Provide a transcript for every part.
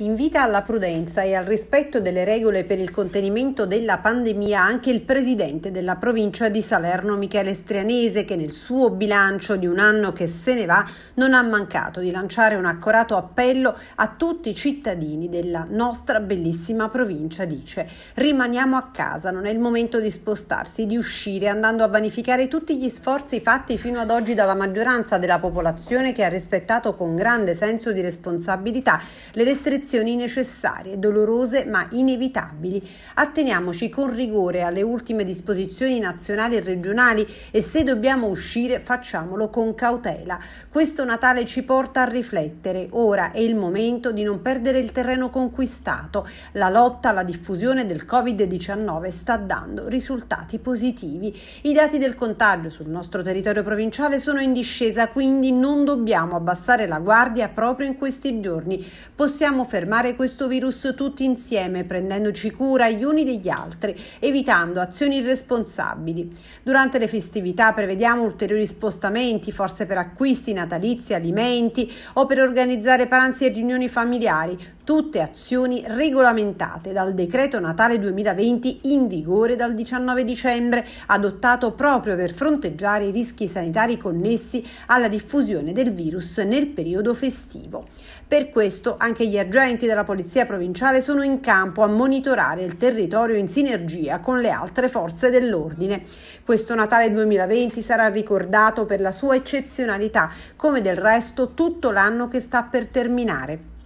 Invita alla prudenza e al rispetto delle regole per il contenimento della pandemia anche il presidente della provincia di Salerno Michele Strianese che nel suo bilancio di un anno che se ne va non ha mancato di lanciare un accorato appello a tutti i cittadini della nostra bellissima provincia. Dice rimaniamo a casa, non è il momento di spostarsi, di uscire andando a vanificare tutti gli sforzi fatti fino ad oggi dalla maggioranza della popolazione che ha rispettato con grande senso di responsabilità le restrizioni correzioni necessarie, dolorose ma inevitabili. Atteniamoci con rigore alle ultime disposizioni nazionali e regionali e se dobbiamo uscire facciamolo con cautela. Questo Natale ci porta a riflettere. Ora è il momento di non perdere il terreno conquistato. La lotta alla diffusione del Covid-19 sta dando risultati positivi. I dati del contagio sul nostro territorio provinciale sono in discesa, quindi non dobbiamo abbassare la guardia proprio in questi giorni. Possiamo fermarci fermare questo virus tutti insieme, prendendoci cura gli uni degli altri, evitando azioni irresponsabili. Durante le festività prevediamo ulteriori spostamenti, forse per acquisti natalizi, alimenti o per organizzare pranzi e riunioni familiari, tutte azioni regolamentate dal decreto Natale 2020 in vigore dal 19 dicembre, adottato proprio per fronteggiare i rischi sanitari connessi alla diffusione del virus nel periodo festivo. Per questo anche gli agenti Agenti della Polizia Provinciale sono in campo a monitorare il territorio in sinergia con le altre forze dell'ordine. Questo Natale 2020 sarà ricordato per la sua eccezionalità, come del resto tutto l'anno che sta per terminare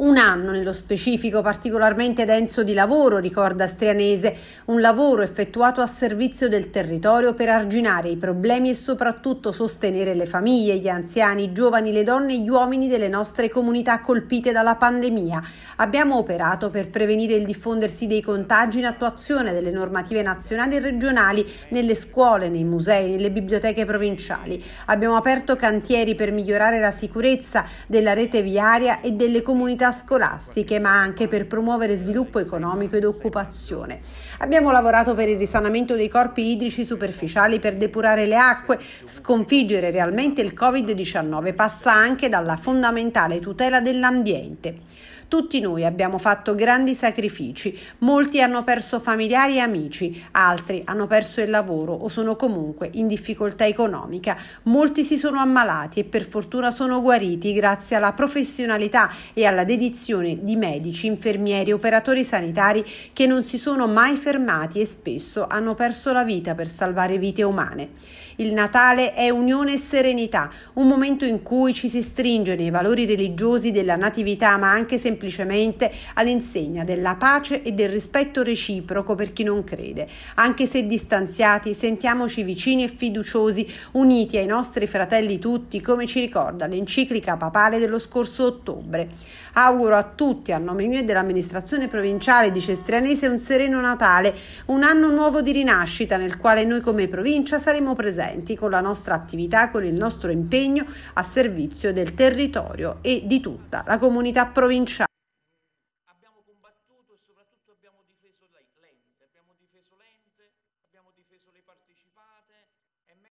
un anno nello specifico particolarmente denso di lavoro, ricorda Strianese, un lavoro effettuato a servizio del territorio per arginare i problemi e soprattutto sostenere le famiglie, gli anziani, i giovani, le donne e gli uomini delle nostre comunità colpite dalla pandemia. Abbiamo operato per prevenire il diffondersi dei contagi in attuazione delle normative nazionali e regionali nelle scuole, nei musei, nelle biblioteche provinciali. Abbiamo aperto cantieri per migliorare la sicurezza della rete viaria e delle comunità scolastiche, ma anche per promuovere sviluppo economico ed occupazione. Abbiamo lavorato per il risanamento dei corpi idrici superficiali per depurare le acque. Sconfiggere realmente il Covid-19 passa anche dalla fondamentale tutela dell'ambiente. Tutti noi abbiamo fatto grandi sacrifici, molti hanno perso familiari e amici, altri hanno perso il lavoro o sono comunque in difficoltà economica, molti si sono ammalati e per fortuna sono guariti grazie alla professionalità e alla dedizione spedizione di medici, infermieri, operatori sanitari che non si sono mai fermati e spesso hanno perso la vita per salvare vite umane. Il Natale è unione e serenità, un momento in cui ci si stringe nei valori religiosi della natività, ma anche semplicemente all'insegna della pace e del rispetto reciproco per chi non crede. Anche se distanziati, sentiamoci vicini e fiduciosi, uniti ai nostri fratelli tutti, come ci ricorda l'enciclica papale dello scorso ottobre auguro a tutti, a nome mio e dell'amministrazione provinciale di Cestrianese, un sereno Natale, un anno nuovo di rinascita nel quale noi come provincia saremo presenti con la nostra attività, con il nostro impegno a servizio del territorio e di tutta la comunità provinciale. Abbiamo combattuto e soprattutto abbiamo difeso l'ente, abbiamo difeso l'ente, abbiamo difeso le partecipate,